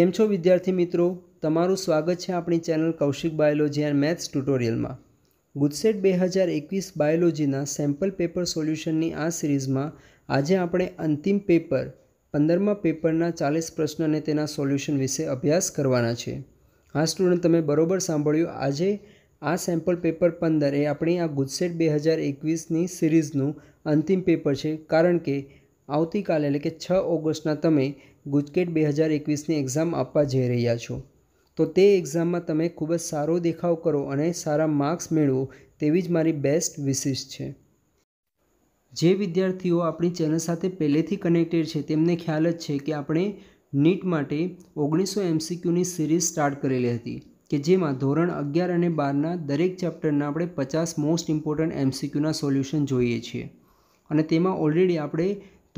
કેમ છો વિદ્યાર્થી મિત્રો તમારું સ્વાગત છે આપણી channel Kaushik biology and maths ટ્યુટોરિયલમાં ગુજસેટ બે હજાર એકવીસ બાયોલોજીના સેમ્પલ પેપર સોલ્યુશનની આ સિરીઝમાં આજે આપણે અંતિમ પેપર પંદરમા પેપરના ચાલીસ પ્રશ્ન અને તેના સોલ્યુશન વિશે અભ્યાસ કરવાના છે હા સ્ટુડન્ટ તમે બરોબર સાંભળ્યું આજે આ સેમ્પલ પેપર પંદર એ આપણી આ ગુજસેટ બે હજાર એકવીસની સિરીઝનું અંતિમ પેપર છે કારણ કે આવતીકાલે એટલે કે છ ઓગસ્ટના તમે ગુજકેટ બે હજાર એકવીસની એક્ઝામ આપવા જઈ રહ્યા છો તો તે એક્ઝામમાં તમે ખૂબ જ સારો દેખાવ કરો અને સારા માર્ક્સ મેળવો તેવી જ મારી બેસ્ટ વિશિષ્ટ છે જે વિદ્યાર્થીઓ આપણી ચેનલ સાથે પહેલેથી કનેક્ટેડ છે તેમને ખ્યાલ જ છે કે આપણે નીટ માટે ઓગણીસો એમસીક્યુની સિરીઝ સ્ટાર્ટ કરેલી હતી કે જેમાં ધોરણ અગિયાર અને બારના દરેક ચેપ્ટરના આપણે પચાસ મોસ્ટ ઇમ્પોર્ટન્ટ એમસીક્યુના સોલ્યુશન જોઈએ છીએ અને તેમાં ઓલરેડી આપણે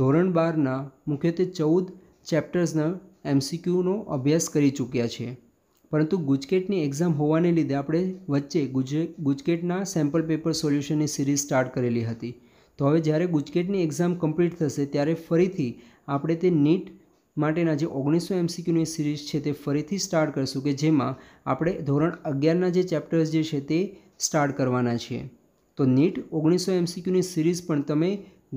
ધોરણ બારના મુખ્યત્વે ચૌદ ચેપ્ટર્સના એમસીક્યુનો અભ્યાસ કરી ચૂક્યા છે પરંતુ ગુજકેટની એક્ઝામ હોવાને લીધે આપણે વચ્ચે ગુજ ગુજકેટના સેમ્પલ પેપર સોલ્યુશનની સિરીઝ સ્ટાર્ટ કરેલી હતી તો હવે જ્યારે ગુજકેટની એક્ઝામ કમ્પ્લીટ થશે ત્યારે ફરીથી આપણે તે નીટ માટેના જે ઓગણીસો એમસીક્યુની સિરીઝ છે તે ફરીથી સ્ટાર્ટ કરીશું કે જેમાં આપણે ધોરણ અગિયારના જે ચેપ્ટર્સ જે છે તે સ્ટાર્ટ કરવાના છીએ તો નીટ ઓગણીસો એમસીક્યુની સિરીઝ પણ તમે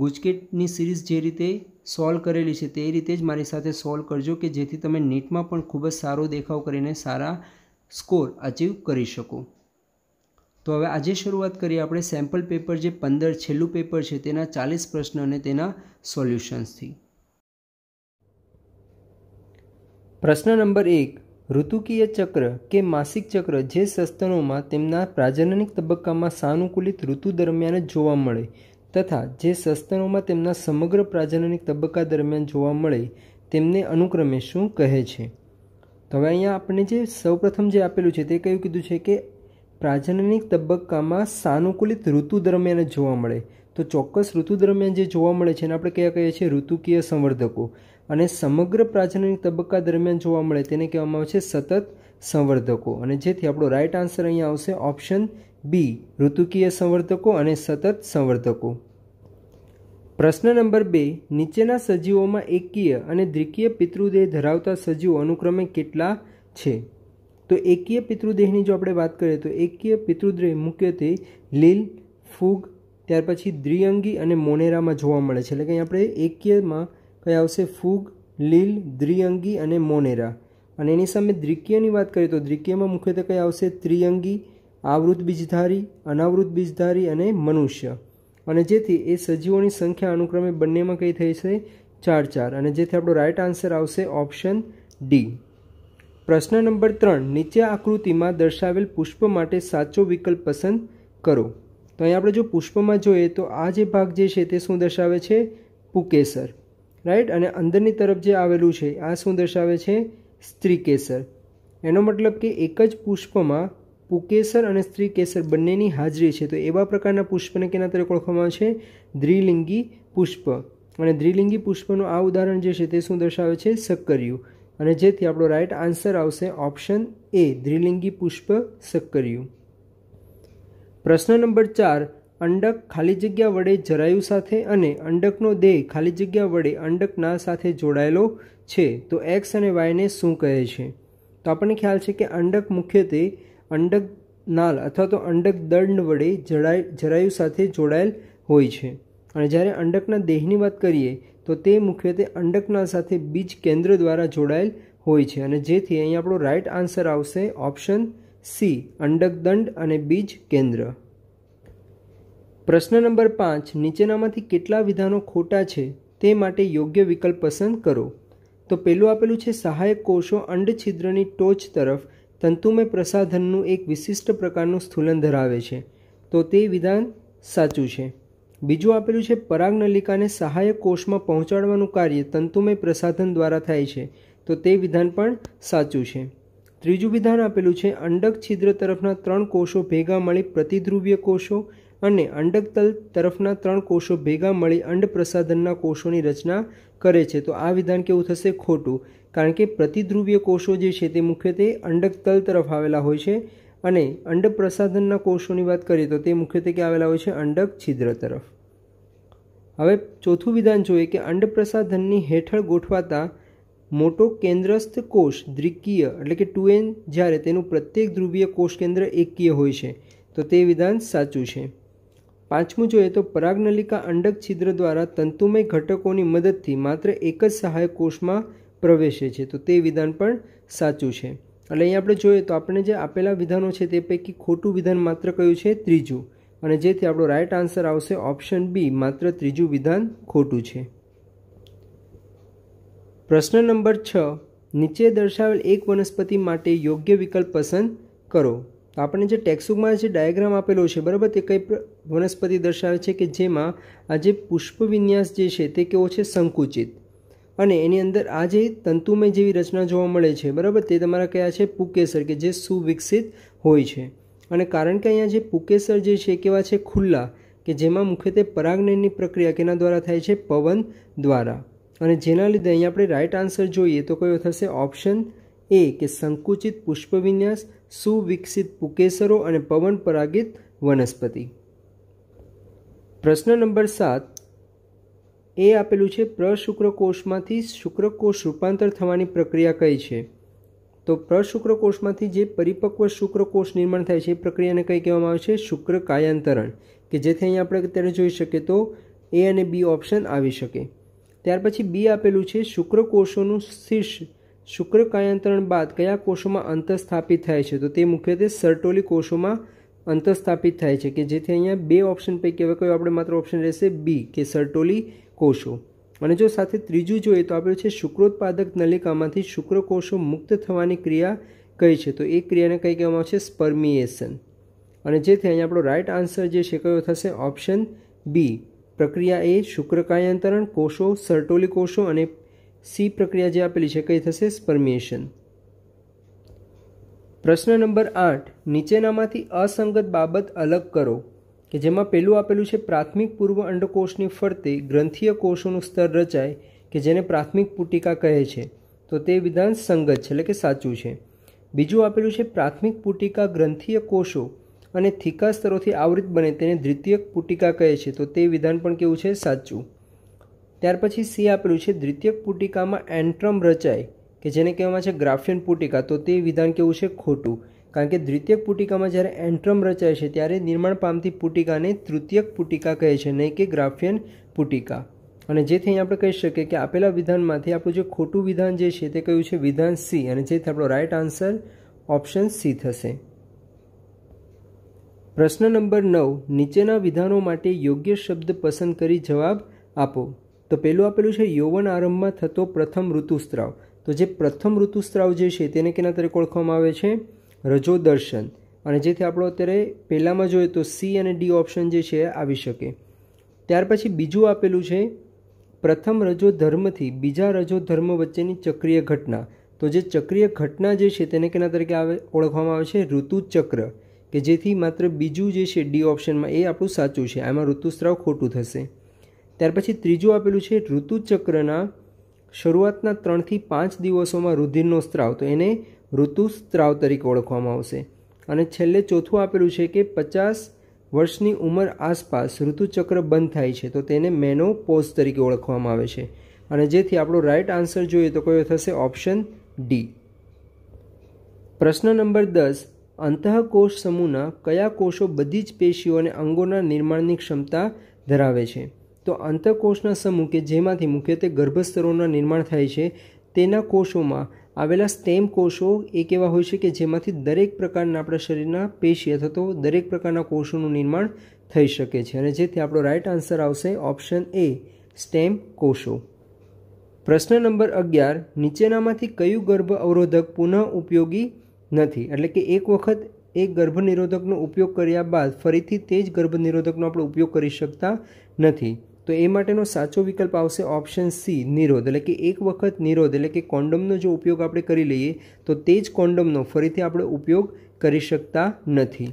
ગુજકેટની સિરીઝ જે રીતે સોલ્વ કરેલી છે તે રીતે જ મારી સાથે સોલ્વ કરજો કે જેથી તમે નીટમાં પણ ખૂબ જ સારો દેખાવ કરીને સારા સ્કોર અચીવ કરી શકો તો હવે આજે શરૂઆત કરીએ આપણે સેમ્પલ પેપર જે પંદર છેલ્લું પેપર છે તેના ચાલીસ પ્રશ્ન અને તેના સોલ્યુશન્સથી પ્રશ્ન નંબર એક ઋતુકીય ચક્ર કે માસિક ચક્ર જે સસ્તનોમાં તેમના પ્રાજનનિક તબક્કામાં સાનુકૂલિત ઋતુ દરમિયાન જ જોવા મળે તથા જે સસ્તનોમાં તેમના સમગ્ર પ્રાજનનિક તબક્કા દરમિયાન જોવા મળે તેમને અનુક્રમે શું કહે છે તો હવે અહીંયા આપણે જે સૌપ્રથમ જે આપેલું છે તે કયું કીધું છે કે પ્રાજનનિક તબક્કામાં સાનુકૂલિત ઋતુ દરમિયાન જોવા મળે તો ચોક્કસ ઋતુ દરમિયાન જે જોવા મળે છે એને આપણે કયા કહીએ છીએ ઋતુકીય સંવર્ધકો અને સમગ્ર પ્રાજનનિક તબક્કા દરમિયાન જોવા મળે તેને કહેવામાં આવે છે સતત સંવર્ધકો અને જેથી આપણો રાઈટ આન્સર અહીંયા આવશે ઓપ્શન બી ઋતુકીય સંવર્ધકો અને સતત સંવર્ધકો પ્રશ્ન નંબર બે નીચેના સજીવોમાં એકીય અને દ્વિકીય પિતૃદેહ ધરાવતા સજીવો અનુક્રમે કેટલા છે તો એકીય પિતૃદેહની જો આપણે વાત કરીએ તો એકીય પિતૃદેહ મુખ્યત્વે લીલ ફૂગ ત્યાર પછી દ્વિઅંગી અને મોનેરામાં જોવા મળે છે એટલે કે આપણે એકીયમાં કયા આવશે ફૂગ લીલ દ્વિઅંગી અને મોનેરા અને એની સામે દ્વિકીયની વાત કરીએ તો દ્વિકીયમાં મુખ્યત્વે કયા આવશે ત્રિઅંગી આવૃત બીજધારી અનાવૃત બીજધારી અને મનુષ્ય અને જેથી એ સજીવોની સંખ્યા અનુક્રમે બંનેમાં કઈ થઈ છે ચાર ચાર અને જેથી આપણો રાઇટ આન્સર આવશે ઓપ્શન ડી પ્રશ્ન નંબર ત્રણ નીચે આકૃતિમાં દર્શાવેલ પુષ્પ માટે સાચો વિકલ્પ પસંદ કરો તો અહીં આપણે જો પુષ્પમાં જોઈએ તો આ જે ભાગ જે છે તે શું દર્શાવે છે પુકેસર રાઈટ અને અંદરની તરફ જે આવેલું છે આ શું દર્શાવે છે સ્ત્રીકેસર એનો મતલબ કે એક જ પુષ્પમાં પુકેસર અને સ્ત્રી કેસર બંનેની હાજરી છે તો એવા પ્રકારના પુષ્પને કેના તરીકે ઓળખવામાં આવે છે દ્વિલિંગી પુષ્પ અને દ્વિલિંગી પુષ્પનું આ ઉદાહરણ જે છે તે શું દર્શાવે છે સક્કરિયું અને જેથી આપણો રાઇટ આન્સર આવશે ઓપ્શન એ દ્વિલિંગી પુષ્પ સક્કરિયું પ્રશ્ન નંબર ચાર અંડક ખાલી જગ્યા વડે જરાયુ સાથે અને અંડકનો દેહ ખાલી જગ્યા વડે અંડકના સાથે જોડાયેલો છે તો એક્સ અને વાયને શું કહે છે તો આપણને ખ્યાલ છે કે અંડક મુખ્યત્વે અંડક નાલ અથવા તો અંડક દંડ વડે જળાય જરાયુ સાથે જોડાયેલ હોય છે અને જ્યારે અંડકના દેહની વાત કરીએ તો તે મુખ્યત્વે અંડકના સાથે બીજ કેન્દ્ર દ્વારા જોડાયેલ હોય છે અને જેથી અહીં આપણો રાઇટ આન્સર આવશે ઓપ્શન સી અંડકદંડ અને બીજ કેન્દ્ર પ્રશ્ન નંબર પાંચ નીચેનામાંથી કેટલા વિધાનો ખોટા છે તે માટે યોગ્ય વિકલ્પ પસંદ કરો તો પહેલું આપેલું છે સહાયક કોષો અંડછિદ્રની ટોચ તરફ તંતુમય પ્રસાધનનું એક વિશિષ્ટ પ્રકારનું સ્થૂલન ધરાવે છે તો તે વિધાન સાચું છે બીજું આપેલું છે પરાગનલિકાને સહાયક કોષમાં પહોંચાડવાનું કાર્ય તંતુમય પ્રસાધન દ્વારા થાય છે તો તે વિધાન પણ સાચું છે ત્રીજું વિધાન આપેલું છે અંડક છિદ્ર તરફના ત્રણ કોષો ભેગા મળી પ્રતિધ્રુવ્ય કોષો અને અંડકતલ તરફના ત્રણ કોષો ભેગા મળી અંડ પ્રસાધનના કોષોની રચના કરે છે તો આ વિધાન કેવું થશે ખોટું કારણ કે પ્રતિધ્રુવીય કોષો જે છે તે મુખ્યત્વે અંડકતલ તરફ આવેલા હોય છે અને અંડપ્રસાધનના કોષોની વાત કરીએ તો તે મુખ્યત્વે ક્યાં આવેલા હોય છે અંડક છિદ્ર તરફ હવે ચોથું વિધાન જોઈએ કે અંડપ્રસાધનની હેઠળ ગોઠવાતા મોટો કેન્દ્રસ્થ કોષ દ્વિકીય એટલે કે ટુ એન જ્યારે તેનું પ્રત્યેક ધ્રુવીય કોષ કેન્દ્ર એકકીય હોય છે તો તે વિધાન સાચું છે પાંચમું જોઈએ તો પરાગનલિકા અંડક છિદ્ર દ્વારા તંતુમય ઘટકોની મદદથી માત્ર એક જ સહાયક કોષમાં પ્રવેશે છે તો તે વિધાન પણ સાચું છે એટલે અહીં આપણે જોઈએ તો આપણે જે આપેલા વિધાનો છે તે પૈકી ખોટું વિધાન માત્ર કયું છે ત્રીજું અને જેથી આપણો રાઇટ આન્સર આવશે ઓપ્શન બી માત્ર ત્રીજું વિધાન ખોટું છે પ્રશ્ન નંબર છ નીચે દર્શાવેલ એક વનસ્પતિ માટે યોગ્ય વિકલ્પ પસંદ કરો તો આપણને જે ટેક્સબુકમાં જે ડાયાગ્રામ આપેલો છે બરાબર તે કઈ વનસ્પતિ દર્શાવે છે કે જેમાં આ જે પુષ્પ વિન્યાસ જે છે તે કેવો છે સંકુચિત અને એની અંદર આ જે તંતુમય જેવી રચના જોવા મળે છે બરાબર તે તમારા કયા છે પુકેસર કે જે સુવિકસિત હોય છે અને કારણ કે અહીંયા જે પુકેસર જે છે કેવા છે ખુલ્લા કે જેમાં મુખ્યત્વે પરાગનયનની પ્રક્રિયા કેના દ્વારા થાય છે પવન દ્વારા અને જેના લીધે અહીંયા આપણે રાઈટ આન્સર જોઈએ તો કયો થશે ઓપ્શન એ કે સંકુચિત પુષ્પવિન્યાસ સુવિકસિત પુકેસરો અને પવન પરાગિત વનસ્પતિ પ્રશ્ન નંબર સાત એ આપેલું છે પ્રશુક્રકોષમાંથી શુક્રકોષ રૂપાંતર થવાની પ્રક્રિયા કઈ છે તો પ્રશુક્રકોષમાંથી જે પરિપક્વ શુક્રકોષ નિર્માણ થાય છે એ પ્રક્રિયાને કઈ કહેવામાં આવે છે શુક્ર કાયાંતરણ કે જેથી અહીંયા આપણે અત્યારે જોઈ શકીએ તો એ અને બી ઓપ્શન આવી શકે ત્યાર પછી બી આપેલું છે શુક્રકોષોનું શીર્ષ શુક્ર કાયાંતરણ બાદ કયા કોષોમાં અંતસ્થાપિત થાય છે તો તે મુખ્યત્વે સરટોલી કોષોમાં અંતસ્થાપિત થાય છે કે જેથી અહીંયા બે ઓપ્શન પૈકી હવે કયો આપણે માત્ર ઓપ્શન રહેશે બી કે સરટોલી કોષો અને જો સાથે ત્રીજું જોઈએ તો આપણે છે શુક્રોત્પાદક નલિકામાંથી શુક્રકોષો મુક્ત થવાની ક્રિયા કઈ છે તો એ ક્રિયાને કઈ કહેવામાં છે સ્પર્મિએશન અને જેથી અહીં આપણો રાઇટ આન્સર જે છે કયો થશે ઓપ્શન બી પ્રક્રિયા એ શુક્રકાયાંતરણ કોષો સર્ટોલી કોષો અને સી પ્રક્રિયા જે આપેલી છે કઈ થશે સ્પર્મિએશન પ્રશ્ન નંબર આઠ નીચેનામાંથી અસંગત બાબત અલગ કરો કે જેમાં પહેલું આપેલું છે પ્રાથમિક પૂર્વ અંડકોષની ફરતે ગ્રંથીય કોષોનું સ્તર રચાય કે જેને પ્રાથમિક પુટિકા કહે છે તો તે વિધાન સંગત છે એટલે કે સાચું છે બીજું આપેલું છે પ્રાથમિક પુટિકા ગ્રંથીય કોષો અને થિકા સ્તરોથી આવૃત બને તેને દ્વિતીયક પુટિકા કહે છે તો તે વિધાન પણ કેવું છે સાચું ત્યાર પછી સી આપેલું છે દ્વિતીયક પુટિકામાં એન્ટ્રમ રચાય કે જેને કહેવામાં છે ગ્રાફિયન પુટિકા તો તે વિધાન કેવું છે ખોટું કારણ કે દ્વિતીયક પુટિકામાં જ્યારે એન્ટ્રમ રચાય છે ત્યારે નિર્માણ પામતી પુટિકાને તૃતીયક પુટિકા કહે છે નહીં કે ગ્રાફિયન પુટિકા અને જેથી આપણે કહી શકીએ કે આપેલા વિધાનમાંથી આપણું જે ખોટું વિધાન જે છે તે કયું છે વિધાન સી અને જેથી આપણો રાઇટ આન્સર ઓપ્શન સી થશે પ્રશ્ન નંબર નવ નીચેના વિધાનો માટે યોગ્ય શબ્દ પસંદ કરી જવાબ આપો તો પહેલું આપેલું છે યૌવન આરંભમાં થતો પ્રથમ ઋતુસ્ત્રાવ તો જે પ્રથમ ઋતુસ્ત્રાવ જે છે તેને કેના તરીકે ઓળખવામાં આવે છે રજો દર્શન અને જેથી આપણો અત્યારે પહેલાંમાં જોઈએ તો સી અને ડી ઓપ્શન જે છે આવી શકે ત્યાર પછી બીજું આપેલું છે પ્રથમ રજો ધર્મથી બીજા રજો ધર્મ વચ્ચેની ચક્રીય ઘટના તો જે ચક્રીય ઘટના જે છે તેને કેના તરીકે આવે ઓળખવામાં આવે છે ઋતુચક્ર કે જેથી માત્ર બીજું જે છે ડી ઓપ્શનમાં એ આપણું સાચું છે આમાં ઋતુસ્ત્રાવ ખોટું થશે ત્યાર પછી ત્રીજું આપેલું છે ઋતુચક્રના શરૂઆતના ત્રણથી પાંચ દિવસોમાં રુધિરનો સ્ત્રાવ તો એને ઋતુસ્ત્રાવ તરીકે ઓળખવામાં આવશે અને છેલ્લે ચોથું આપેલું છે કે પચાસ વર્ષની ઉંમર આસપાસ ઋતુચક્ર બંધ થાય છે તો તેને મેનોપોઝ તરીકે ઓળખવામાં આવે છે અને જેથી આપણો રાઇટ આન્સર જોઈએ તો કયો થશે ઓપ્શન ડી પ્રશ્ન નંબર દસ અંતઃકોષ સમૂહના કયા કોષો બધી જ પેશીઓ અને અંગોના નિર્માણની ક્ષમતા ધરાવે છે તો અંતઃકોષના સમૂહ કે જેમાંથી મુખ્યત્વે ગર્ભસ્તરોના નિર્માણ થાય છે તેના કોષોમાં આવેલા સ્ટેમ કોષો એક એવા હોય છે કે જેમાંથી દરેક પ્રકારના આપણા શરીરના પેશી અથવા તો દરેક પ્રકારના કોષોનું નિર્માણ થઈ શકે છે અને જેથી આપણો રાઇટ આન્સર આવશે ઓપ્શન એ સ્ટેમ કોષો પ્રશ્ન નંબર અગિયાર નીચેનામાંથી કયું ગર્ભ અવરોધક પુનઃ ઉપયોગી નથી એટલે કે એક વખત એ ગર્ભનિરોધકનો ઉપયોગ કર્યા બાદ ફરીથી તે જ ગર્ભનિરોધકનો નિરોધકનો આપણે ઉપયોગ કરી શકતા નથી તો એ માટેનો સાચો વિકલ્પ આવશે ઓપ્શન સી નિરોધ એટલે કે એક વખત નિરોધ એટલે કે કોન્ડમનો જો ઉપયોગ આપણે કરી લઈએ તો તે જ કોન્ડમનો ફરીથી આપણે ઉપયોગ કરી શકતા નથી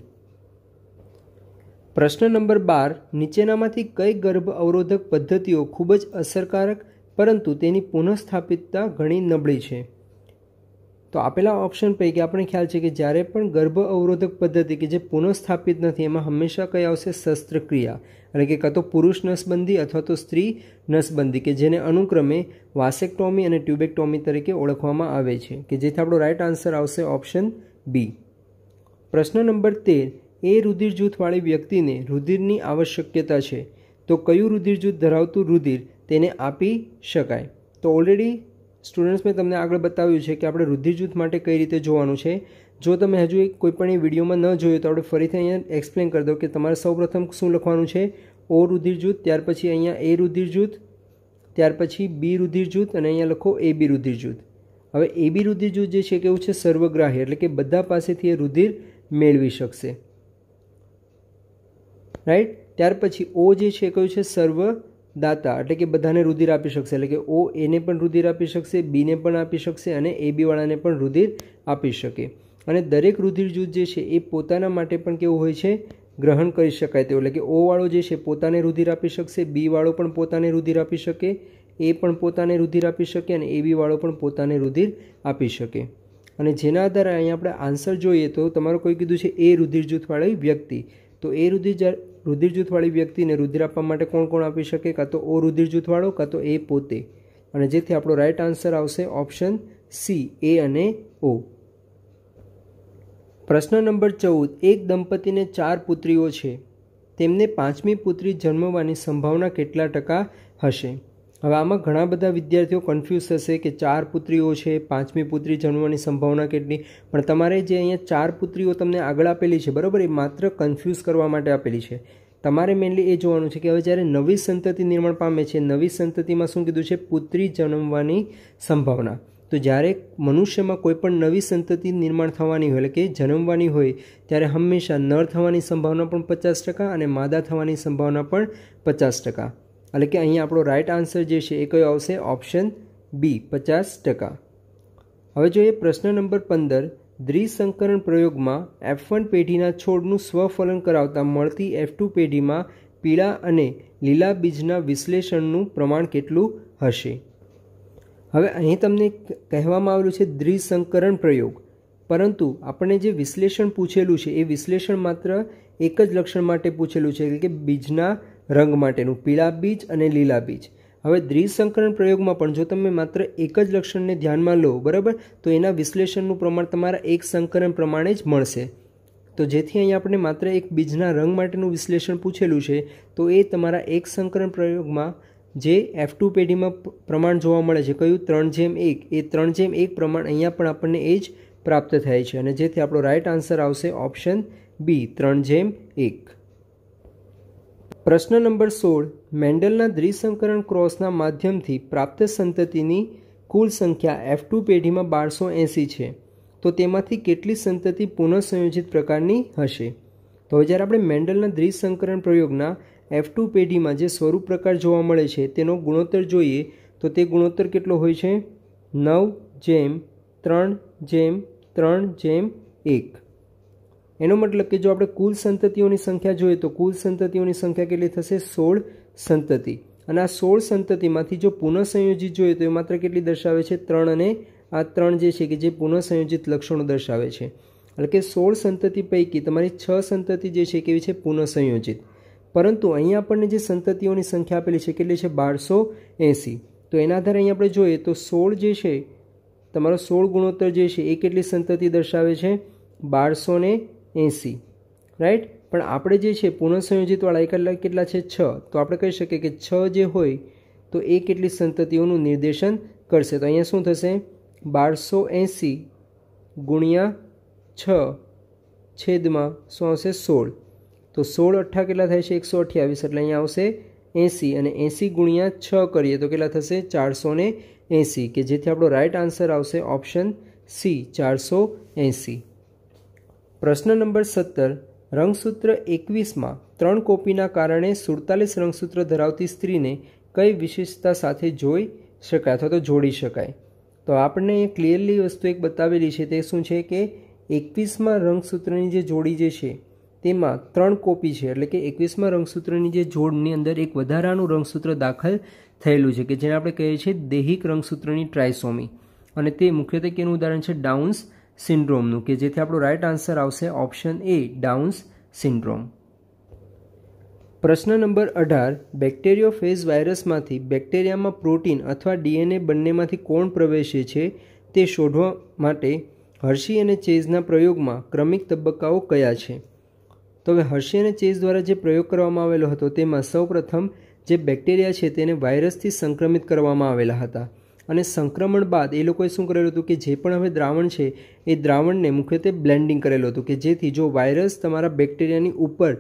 પ્રશ્ન નંબર બાર નીચેનામાંથી કઈ ગર્ભ અવરોધક પદ્ધતિઓ ખૂબ જ અસરકારક પરંતુ તેની પુનઃસ્થાપિતતા ઘણી નબળી છે તો આપેલા ઓપ્શન પૈકી આપણે ખ્યાલ છે કે જ્યારે પણ ગર્ભ અવરોધક પદ્ધતિ કે જે પુનઃસ્થાપિત નથી એમાં હંમેશા કઈ આવશે શસ્ત્રક્રિયા એટલે કે કાં તો પુરુષ નસબંધી અથવા તો સ્ત્રી નસબંધી કે જેને અનુક્રમે વાસેક્ટોમી અને ટ્યુબેક્ટોમી તરીકે ઓળખવામાં આવે છે કે જેથી આપણો રાઇટ આન્સર આવશે ઓપ્શન બી પ્રશ્ન નંબર તેર એ રુધિર જૂથવાળી વ્યક્તિને રુધિરની આવશ્યકતા છે તો કયું રુધિર જૂથ ધરાવતું રુધિર તેને આપી શકાય તો ઓલરેડી સ્ટુડન્ટ્સ મેં તમને આગળ બતાવ્યું છે કે આપણે વૃદ્ધિ જૂથ માટે કઈ રીતે જોવાનું છે જો તમે હજુ એક કોઈ એ વિડીયોમાં ન જોયું તો આપણે ફરીથી અહીંયા એક્સપ્લેન કરી દો કે તમારે સૌપ્રથમ શું લખવાનું છે ઓ રુધિર જૂથ ત્યાર પછી અહીંયા એ રુધિર જૂથ ત્યાર પછી બી રુધિર જૂથ અને અહીંયા લખો એ બી રુધિર જૂથ હવે એ બી રુધિર જૂથ જે છે કેવું છે સર્વગ્રાહી એટલે કે બધા પાસેથી એ રુધિર મેળવી શકશે રાઈટ ત્યાર પછી ઓ જે છે કયું છે સર્વ દાતા એટલે કે બધાને રુધિર આપી શકશે એટલે કે ઓ એને પણ રુધિર આપી શકશે બીને પણ આપી શકશે અને એ બીવાળાને પણ રુધિર આપી શકે અને દરેક રુધિર જૂથ જે છે એ પોતાના માટે પણ કેવું હોય છે ગ્રહણ કરી શકાય તેવું એટલે કે ઓવાળો જે છે પોતાને રુધિર આપી શકશે બીવાળો પણ પોતાને રુધિર આપી શકે એ પણ પોતાને રુધિર આપી શકે અને એ બીવાળો પણ પોતાને રુધિર આપી શકે અને જેના આધારે અહીંયા આપણે આન્સર જોઈએ તો તમારું કોઈ કીધું છે એ રુધિર જૂથવાળી વ્યક્તિ તો એ રુધિર રુધિર જૂથવાળી વ્યક્તિને રુધિર આપવા માટે કોણ કોણ આપી શકે કાં તો ઓ રુધિર જૂથવાળો કાં તો એ પોતે અને જેથી આપણો રાઈટ આન્સર આવશે ઓપ્શન સી એ અને ઓ પ્રશ્ન નંબર ચૌદ એક દંપતીને ચાર પુત્રીઓ છે તેમને પાંચમી પુત્રી જન્મવાની સંભાવના કેટલા ટકા હશે હવે આમાં ઘણા બધા વિદ્યાર્થીઓ કન્ફ્યુઝ થશે કે ચાર પુત્રીઓ છે પાંચમી પુત્રી જન્મવાની સંભાવના કેટલી પણ તમારે જે અહીંયા ચાર પુત્રીઓ તમને આગળ આપેલી છે બરાબર એ માત્ર કન્ફ્યુઝ કરવા માટે આપેલી છે તમારે મેઇનલી એ જોવાનું છે કે હવે જ્યારે નવી સંતતિ નિર્માણ પામે છે નવી સંતતિમાં શું કીધું છે પુત્રી જન્મવાની સંભાવના તો જ્યારે મનુષ્યમાં કોઈ પણ નવી સંતતિ નિર્માણ થવાની હોય એટલે કે જન્મવાની હોય ત્યારે હંમેશા નર થવાની સંભાવના પણ પચાસ ટકા અને માદા થવાની સંભાવના પણ પચાસ ટકા એટલે કે અહીં આપણો રાઇટ આન્સર જે છે એ કયો આવશે ઓપ્શન બી પચાસ ટકા હવે જોઈએ પ્રશ્ન નંબર પંદર દ્વિસંકરણ પ્રયોગમાં એફ વન પેઢીના છોડનું સ્વફલન કરાવતા મળતી એફ ટુ પેઢીમાં પીળા અને લીલા બીજના વિશ્લેષણનું પ્રમાણ કેટલું હશે હવે અહીં તમને કહેવામાં આવેલું છે દ્વિસંકરણ પ્રયોગ પરંતુ આપણે જે વિશ્લેષણ પૂછેલું છે એ વિશ્લેષણ માત્ર એક જ લક્ષણ માટે પૂછેલું છે એટલે કે બીજના રંગ માટેનું પીળા બીજ અને લીલા બીજ હવે દ્વિસંકરણ પ્રયોગમાં પણ જો તમે માત્ર એક જ લક્ષણને ધ્યાનમાં લો બરાબર તો એના વિશ્લેષણનું પ્રમાણ તમારા એક સંકરણ પ્રમાણે જ મળશે તો જેથી અહીં આપણે માત્ર એક બીજના રંગ માટેનું વિશ્લેષણ પૂછેલું છે તો એ તમારા એક સંકરણ પ્રયોગમાં જે એફ ટુ પેઢીમાં પ્રમાણ જોવા મળે છે કયું ત્રણ જેમ એક એ ત્રણ જેમ એક પ્રમાણ અહીંયા પણ આપણને એ જ પ્રાપ્ત થાય છે અને જેથી આપણો રાઈટ આન્સર આવશે ઓપ્શન બી ત્રણ જેમ એક પ્રશ્ન નંબર સોળ મેન્ડલના દ્વિસંકરણ ક્રોસના માધ્યમથી પ્રાપ્ત સંતતિની કુલ સંખ્યા એફ ટુ પેઢીમાં બારસો એંસી છે તો તેમાંથી કેટલી સંતતિ પુનઃસંયોજિત પ્રકારની હશે તો જ્યારે આપણે મેન્ડલના દ્વિસંકરણ પ્રયોગના એફ ટુ પેઢીમાં જે સ્વરૂપ પ્રકાર જોવા મળે છે તેનો ગુણોત્તર જોઈએ તો તે ગુણોત્તર કેટલો હોય છે નવ જેમ ત્રણ જેમ ત્રણ જેમ એક એનો મતલબ કે જો આપણે કુલ સંતતિઓની સંખ્યા જોઈએ તો કુલ સંતતિઓની સંખ્યા કેટલી થશે સોળ સંતતિ અને આ સોળ સંતતિમાંથી જો પુનઃસંયોજિત જોઈએ તો એ માત્ર કેટલી દર્શાવે છે ત્રણ અને આ ત્રણ જે છે કે જે પુનઃસંયોજિત લક્ષણો દર્શાવે છે એટલે કે સોળ સંતતિ પૈકી તમારી છ સંતતિ જે છે કેવી છે પુનઃસંયોજિત પરંતુ અહીં આપણને જે સંતતિઓની સંખ્યા આપેલી છે કેટલી છે બારસો એંસી તો એના આધારે અહીં આપણે જોઈએ તો સોળ જે છે તમારો સોળ ગુણોત્તર જે છે એ કેટલી સંતતિ દર્શાવે છે બારસો ને એંસી રાઈટ પણ આપણે જે છે પુનઃસંયોજિતવાળા એકલા કેટલા છે છ તો આપણે કહી શકીએ કે છ જે હોય તો એ કેટલી સંતતિઓનું નિર્દેશન કરશે તો અહીંયા શું થશે બારસો એંસી ગુણ્યા છ છેદમાં શું આવશે સોળ તો સોળ અઠ્ઠા કેટલા થાય છે એકસો અઠ્યાવીસ એટલે અહીંયા આવશે એંસી અને એંસી ગુણ્યા છ કરીએ તો કેટલા થશે ચારસો ને એંસી કે જેથી આપણો રાઇટ આન્સર આવશે ઓપ્શન સી ચારસો એંસી પ્રશ્ન નંબર સત્તર રંગસૂત્ર એકવીસમાં ત્રણ કોપીના કારણે સુડતાલીસ રંગસૂત્ર ધરાવતી સ્ત્રીને કઈ વિશેષતા સાથે જોઈ શકાય અથવા તો જોડી શકાય તો આપણે ક્લિયરલી વસ્તુ એક બતાવેલી છે તે શું છે કે એકવીસમાં રંગસૂત્રની જે જોડી જે છે તેમાં ત્રણ કોપી છે એટલે કે એકવીસમાં રંગસૂત્રની જે જોડની અંદર એક વધારાનું રંગસૂત્ર દાખલ થયેલું છે કે જેને આપણે કહીએ છીએ દૈહિક રંગસૂત્રની ટ્રાયસોમી અને તે મુખ્યત્વે કેનું ઉદાહરણ છે ડાઉન્સ સિન્ડ્રોમનું કે જેથી આપણો રાઇટ આન્સર આવશે ઓપ્શન એ ડાઉન્સ સિન્ડ્રોમ પ્રશ્ન નંબર અઢાર બેક્ટેરિયોફેઝ વાયરસમાંથી બેક્ટેરિયામાં પ્રોટીન અથવા ડીએનએ બંનેમાંથી કોણ પ્રવેશે છે તે શોધવા માટે હર્ષી અને ચેઝના પ્રયોગમાં ક્રમિક તબક્કાઓ કયા છે તો હવે હર્ષી અને ચેઝ દ્વારા જે પ્રયોગ કરવામાં આવેલો હતો તેમાં સૌપ્રથમ જે બેક્ટેરિયા છે તેને વાયરસથી સંક્રમિત કરવામાં આવેલા હતા અને સંક્રમણ બાદ એ લોકોએ શું કરેલું હતું કે જે પણ હવે દ્રાવણ છે એ દ્રાવણને મુખ્યત્વે બ્લેન્ડિંગ કરેલું હતું કે જેથી જો વાયરસ તમારા બેક્ટેરિયાની ઉપર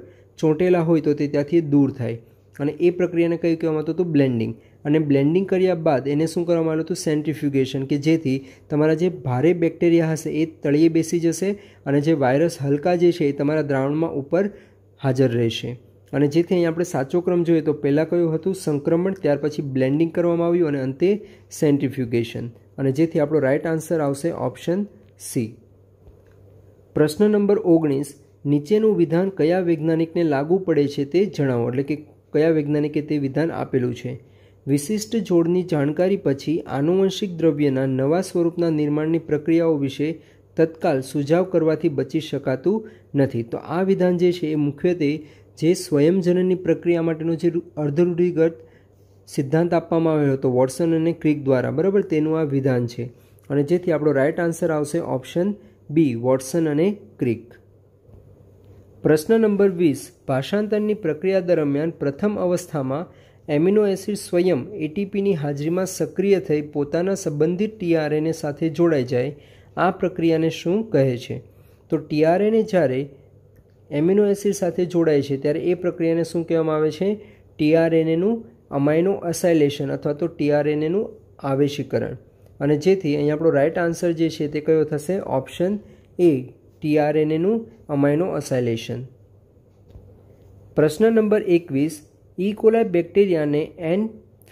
ચોંટેલા હોય તો તે ત્યાંથી દૂર થાય અને એ પ્રક્રિયાને કયું કહેવામાં આવતું હતું બ્લેન્ડિંગ અને બ્લેન્ડિંગ કર્યા બાદ એને શું કરવામાં આવ્યું હતું સેન્ટ્રિફ્યુગેશન કે જેથી તમારા જે ભારે બેક્ટેરિયા હશે એ તળિયે બેસી જશે અને જે વાયરસ હલકા જે છે એ તમારા દ્રાવણમાં ઉપર હાજર રહેશે અને જેથી અહીં આપણે સાચો ક્રમ જોઈએ તો પહેલાં કયું હતું સંક્રમણ ત્યાર પછી બ્લેન્ડિંગ કરવામાં આવ્યું અને અંતે સેન્ટ્રીફ્યુગેશન અને જેથી આપણો રાઇટ આન્સર આવશે ઓપ્શન સી પ્રશ્ન નંબર ઓગણીસ નીચેનું વિધાન કયા વૈજ્ઞાનિકને લાગુ પડે છે તે જણાવો એટલે કે કયા વૈજ્ઞાનિકે તે વિધાન આપેલું છે વિશિષ્ટ જોડની જાણકારી પછી આનુવંશિક દ્રવ્યના નવા સ્વરૂપના નિર્માણની પ્રક્રિયાઓ વિશે તત્કાલ સુઝાવ કરવાથી બચી શકાતું નથી તો આ વિધાન જે છે એ મુખ્યત્વે જે સ્વયંજનનની પ્રક્રિયા માટેનો જે અર્ધરૂઢિગત સિદ્ધાંત આપવામાં આવ્યો હતો વોટસન અને ક્રિક દ્વારા બરાબર તેનું આ વિધાન છે અને જેથી આપણો રાઇટ આન્સર આવશે ઓપ્શન બી વોટસન અને ક્રિક પ્રશ્ન નંબર વીસ ભાષાંતરની પ્રક્રિયા દરમિયાન પ્રથમ અવસ્થામાં એમિનો એસિડ સ્વયં એટીપીની હાજરીમાં સક્રિય થઈ પોતાના સંબંધિત ટીઆરએનએ સાથે જોડાઈ જાય આ પ્રક્રિયાને શું કહે છે તો ટીઆરએને જ્યારે એમિનો એસિડ સાથે જોડાય છે ત્યારે એ પ્રક્રિયાને શું કહેવામાં આવે છે ટીઆરએનએનું અમાઇનો અસાઇલેશન અથવા તો ટીઆરએનએનું આવેશીકરણ અને જેથી અહીં આપણો રાઇટ આન્સર જે છે તે કયો થશે ઓપ્શન એ ટીઆરએનએનું અમાઇનો અસાઇલેશન પ્રશ્ન નંબર એકવીસ ઇકોલાય બેક્ટેરિયાને એન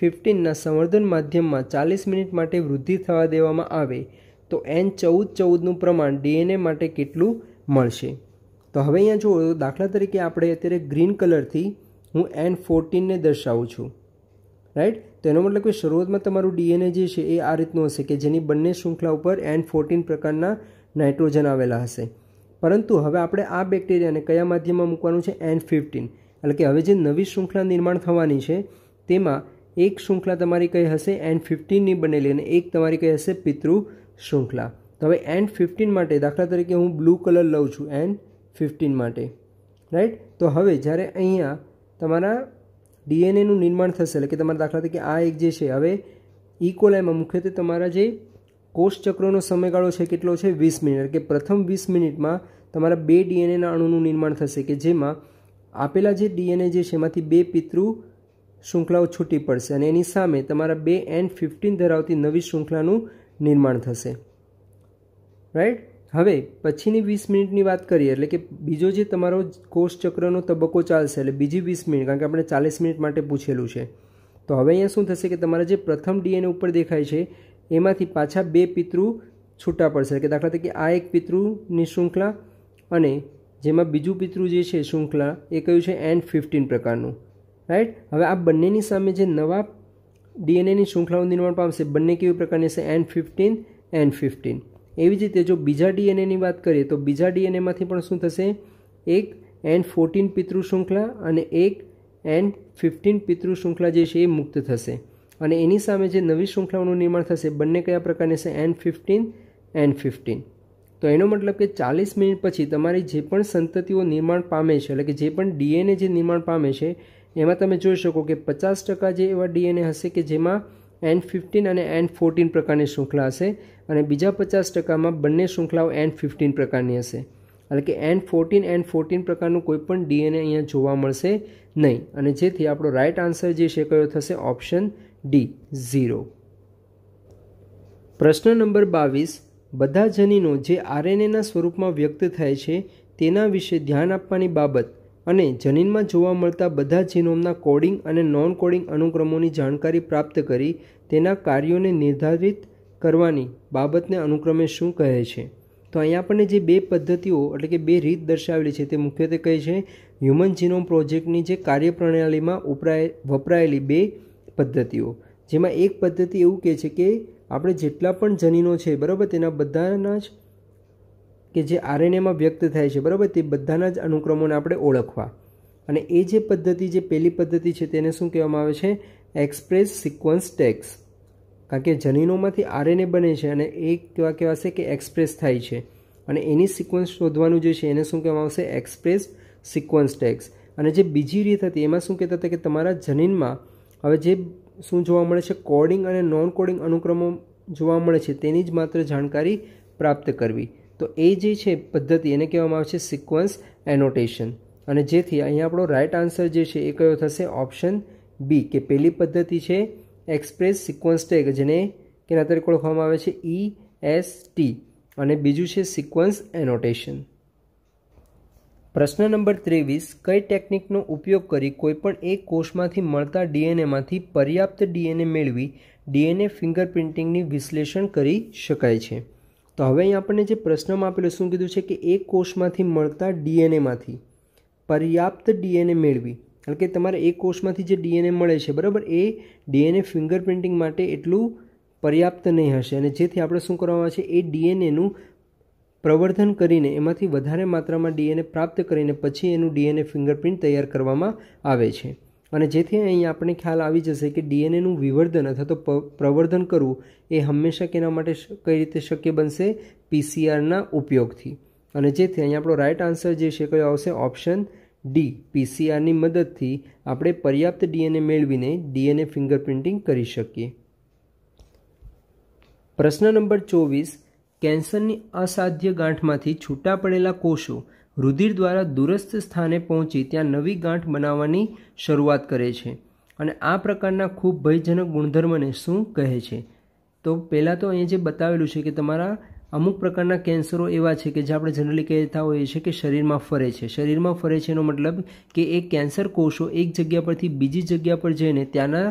ફિફ્ટીનના સંવર્ધન માધ્યમમાં ચાલીસ મિનિટ માટે વૃદ્ધિ થવા દેવામાં આવે તો એન ચૌદ ચૌદનું પ્રમાણ ડીએનએ માટે કેટલું મળશે તો હવે અહીંયા જો દાખલા તરીકે આપણે અત્યારે ગ્રીન કલરથી હું એન ફોર્ટીનને દર્શાવું છું રાઈટ તેનો મતલબ કે શરૂઆતમાં તમારું ડીએનએ જે છે એ આ રીતનું હશે કે જેની બંને શૃંખલા ઉપર એન ફોર્ટીન પ્રકારના નાઇટ્રોજન આવેલા હશે પરંતુ હવે આપણે આ બેક્ટેરિયાને કયા માધ્યમમાં મૂકવાનું છે એન ફિફ્ટીન એટલે કે હવે જે નવી શૃંખલા નિર્માણ થવાની છે તેમાં એક શૃંખલા તમારી કઈ હશે એન ફિફ્ટીનની બનેલી અને એક તમારી કઈ હશે પિતૃ શૃંખલા તો હવે એન ફિફ્ટીન માટે દાખલા તરીકે હું બ્લુ કલર લઉં છું એન ફિફ્ટીન માટે રાઈટ તો હવે જ્યારે અહીંયા તમારા ડીએનએનું નિર્માણ થશે એટલે કે તમારા દાખલા તરીકે આ એક જે છે હવે ઇકોલાઈમાં મુખ્યત્વે તમારા જે કોષચક્રનો સમયગાળો છે કેટલો છે વીસ મિનિટ કે પ્રથમ વીસ મિનિટમાં તમારા બે ડીએનએના અણુનું નિર્માણ થશે કે જેમાં આપેલા જે ડીએનએ જે છે એમાંથી બે પિતૃ શૃંખલાઓ છૂટી પડશે અને એની સામે તમારા બે એન ફિફ્ટીન ધરાવતી નવી શૃંખલાનું નિર્માણ થશે રાઈટ હવે પછીની વીસ મિનિટની વાત કરીએ એટલે કે બીજો જે તમારો કોષ ચક્રનો તબક્કો ચાલશે એટલે બીજી વીસ મિનિટ કારણ કે આપણે ચાલીસ મિનિટ માટે પૂછેલું છે તો હવે અહીંયા શું થશે કે તમારા જે પ્રથમ ડીએનએ ઉપર દેખાય છે એમાંથી પાછા બે પિતૃ છૂટા પડશે કે દાખલા તરીકે આ એક પિતૃની શૃંખલા અને જેમાં બીજું પિતૃ જે છે શૃંખલા એ કયું છે એન ફિફ્ટીન પ્રકારનું રાઈટ હવે આ બંનેની સામે જે નવા ડીએનએની શૃંખલાનું નિર્માણ પામશે બંને કેવી પ્રકારની છે એન ફિફ્ટીન એન ફિફ્ટીન એવી જ રીતે જો બીજા ડીએનએની વાત કરીએ તો બીજા ડીએનએમાંથી પણ શું થશે એક એન ફોર્ટીન પિતૃશૃંખલા અને એક એન ફિફ્ટીન પિતૃશૃંખલા જે છે એ મુક્ત થશે અને એની સામે જે નવી શૃંખલાઓનું નિર્માણ થશે બંને કયા પ્રકારની છે એન ફિફ્ટીન એન ફિફ્ટીન તો એનો મતલબ કે ચાલીસ મિનિટ પછી તમારી જે પણ સંતતિઓ નિર્માણ પામે છે એટલે કે જે પણ ડીએનએ જે નિર્માણ પામે છે એમાં તમે જોઈ શકો કે પચાસ ટકા જે એવા ડીએનએ હશે કે જેમાં એન ફિફ્ટીન અને એન ફોર્ટીન પ્રકારની શૃંખલા હશે અને બીજા પચાસ ટકામાં બંને શૃંખલાઓ એન ફિફ્ટીન પ્રકારની હશે એટલે કે એન ફોર્ટીન એન ફોર્ટીન પ્રકારનું કોઈપણ ડીએનએ અહીંયા જોવા મળશે નહીં અને જેથી આપણો રાઇટ આન્સર જે છે કયો થશે ઓપ્શન ડી ઝીરો પ્રશ્ન નંબર બાવીસ બધા જનીનો જે આરએનએના સ્વરૂપમાં વ્યક્ત થાય છે તેના વિશે ધ્યાન આપવાની બાબત અને જનીનમાં જોવા મળતા બધા જીનોમના કોડિંગ અને નોન કોડિંગ અનુક્રમોની જાણકારી પ્રાપ્ત કરી તેના કાર્યોને નિર્ધારિત કરવાની બાબતને અનુક્રમે શું કહે છે તો અહીંયા આપણને જે બે પદ્ધતિઓ એટલે કે બે રીત દર્શાવેલી છે તે મુખ્યત્વે કહે છે હ્યુમન જીનોમ પ્રોજેક્ટની જે કાર્યપ્રણાલીમાં ઉપરાય વપરાયેલી બે પદ્ધતિઓ જેમાં એક પદ્ધતિ એવું કહે છે કે આપણે જેટલા પણ જનીનો છે બરાબર તેના બધાના જ કે જે આરએનએમાં વ્યક્ત થાય છે બરાબર તે બધાના જ અનુક્રમોને આપણે ઓળખવા અને એ જે પદ્ધતિ જે પહેલી પદ્ધતિ છે તેને શું કહેવામાં આવે છે એક્સપ્રેસ સિક્વન્સ ટેક્સ કારણ કે જનીનોમાંથી આરએનએ બને છે અને એ કેવા કહેવાશે કે એક્સપ્રેસ થાય છે અને એની સિક્વન્સ શોધવાનું જે છે એને શું કહેવામાં આવશે એક્સપ્રેસ સિક્વન્સ ટેક્સ અને જે બીજી રીત હતી એમાં શું કહેતા હતા કે તમારા જનીનમાં હવે જે શું જોવા મળે છે કોડિંગ અને નોન કોડિંગ અનુક્રમો જોવા મળે છે તેની જ માત્ર જાણકારી પ્રાપ્ત કરવી તો એ જે છે પદ્ધતિ એને કહેવામાં આવે છે સિક્વન્સ એનોટેશન અને જેથી અહીંયા આપણો રાઇટ આન્સર જે છે એ કયો થશે ઓપ્શન બી કે પહેલી પદ્ધતિ છે એક્સપ્રેસ સિક્વન્સ ટેગ જેને કેના તરીકે ઓળખવામાં આવે છે ઈ એસ ટી અને બીજું છે સિક્વન્સ એનોટેશન પ્રશ્ન નંબર ત્રેવીસ કઈ ટેકનિકનો ઉપયોગ કરી કોઈપણ એક કોષમાંથી મળતા ડીએનએમાંથી પર્યાપ્ત ડીએનએ મેળવી ડીએનએ ફિંગરપ્રિન્ટિંગની વિશ્લેષણ કરી શકાય છે તો હવે અહીં આપણને જે પ્રશ્નમાં આપેલું શું કીધું છે કે એક કોષમાંથી મળતા ડીએનએમાંથી પર્યાપ્ત ડીએનએ મેળવી કારણ કે તમારે એક કોષમાંથી જે ડીએનએ મળે છે બરાબર એ ડીએનએ ફિંગરપ્રિન્ટિંગ માટે એટલું પર્યાપ્ત નહીં હશે અને જેથી આપણે શું કરવામાં છે એ ડીએનએનું પ્રવર્ધન કરીને એમાંથી વધારે માત્રામાં ડીએનએ પ્રાપ્ત કરીને પછી એનું ડીએનએ ફિંગરપ્રિન્ટ તૈયાર કરવામાં આવે છે અને જેથી અહીં આપણે ખ્યાલ આવી જશે કે ડીએનએનું વિવર્ધન અથવા તો પ્રવર્ધન કરવું એ હંમેશા કેના માટે કઈ રીતે શક્ય બનશે પીસીઆરના ઉપયોગથી અને જેથી અહીં આપણો રાઇટ આન્સર જે છે કયો આવશે ઓપ્શન ડી પીસીઆરની મદદથી આપણે પર્યાપ્ત ડીએનએ મેળવીને ડીએનએ ફિંગરપ્રિન્ટિંગ કરી શકીએ પ્રશ્ન નંબર ચોવીસ કેન્સરની અસાધ્ય ગાંઠમાંથી છૂટા પડેલા કોષો રુધિર દ્વારા દૂરસ્થ સ્થાને પહોંચી ત્યાં નવી ગાંઠ બનાવવાની શરૂઆત કરે છે અને આ પ્રકારના ખૂબ ભયજનક ગુણધર્મને શું કહે છે તો પહેલાં તો અહીંયા જે બતાવેલું છે કે તમારા અમુક પ્રકારના કેન્સરો એવા છે કે જે આપણે જનરલી કહેતા હોઈએ છીએ કે શરીરમાં ફરે છે શરીરમાં ફરે છે એનો મતલબ કે એ કેન્સર કોષો એક જગ્યા પરથી બીજી જગ્યા પર જઈને ત્યાંના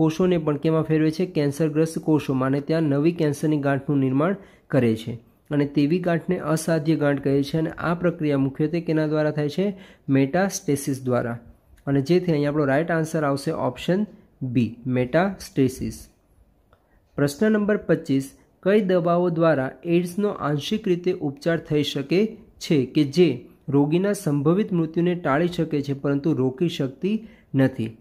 કોષોને પણ કેમાં ફેરવે છે કેન્સરગ્રસ્ત કોષોમાં અને ત્યાં નવી કેન્સરની ગાંઠનું નિર્માણ કરે છે અને તેવી ગાંઠને અસાધ્ય ગાંઠ કહે છે અને આ પ્રક્રિયા મુખ્યત્વે કેના દ્વારા થાય છે મેટાસ્ટેસિસ દ્વારા અને જેથી અહીંયા આપણો રાઇટ આન્સર આવશે ઓપ્શન બી મેટાસ્ટેસિસ પ્રશ્ન નંબર પચીસ કઈ દવાઓ દ્વારા એડ્સનો આંશિક રીતે ઉપચાર થઈ શકે છે કે જે રોગીના સંભવિત મૃત્યુને ટાળી શકે છે પરંતુ રોકી શકતી નથી